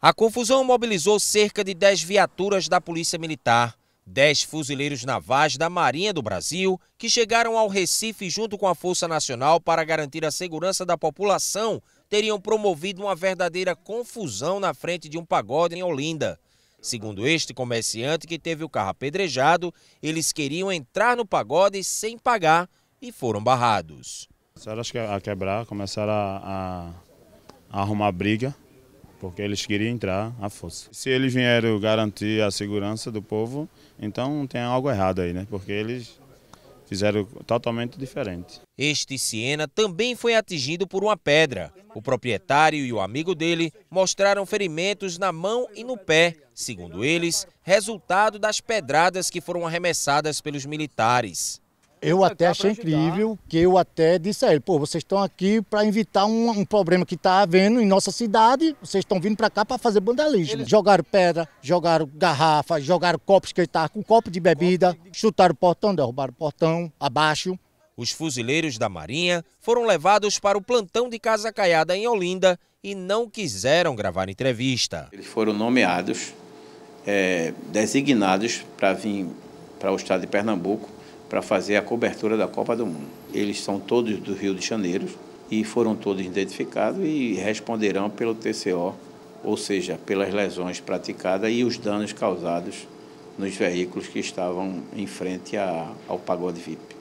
A confusão mobilizou cerca de 10 viaturas da Polícia Militar, 10 fuzileiros navais da Marinha do Brasil, que chegaram ao Recife junto com a Força Nacional para garantir a segurança da população, teriam promovido uma verdadeira confusão na frente de um pagode em Olinda. Segundo este comerciante que teve o carro apedrejado, eles queriam entrar no pagode sem pagar e foram barrados. Começaram a quebrar, começaram a, a, a arrumar briga porque eles queriam entrar à força. Se eles vieram garantir a segurança do povo, então tem algo errado aí, né? Porque eles fizeram totalmente diferente. Este Siena também foi atingido por uma pedra. O proprietário e o amigo dele mostraram ferimentos na mão e no pé, segundo eles, resultado das pedradas que foram arremessadas pelos militares. Eu até achei incrível que eu até disse a ele, pô, vocês estão aqui para evitar um, um, problema que está havendo em nossa cidade, vocês estão vindo para cá para fazer vandalismo. Eles... Jogaram pedra, jogaram garrafa, jogaram copos que ele estava tá com copo de bebida, copo de... chutaram o portão, derrubaram o portão abaixo. Os fuzileiros da Marinha foram levados para o plantão de Casa Caiada em Olinda e não quiseram gravar entrevista. Eles foram nomeados, é, designados para vir para o estado de Pernambuco para fazer a cobertura da Copa do Mundo. Eles são todos do Rio de Janeiro e foram todos identificados e responderão pelo TCO, ou seja, pelas lesões praticadas e os danos causados nos veículos que estavam em frente ao pagode VIP.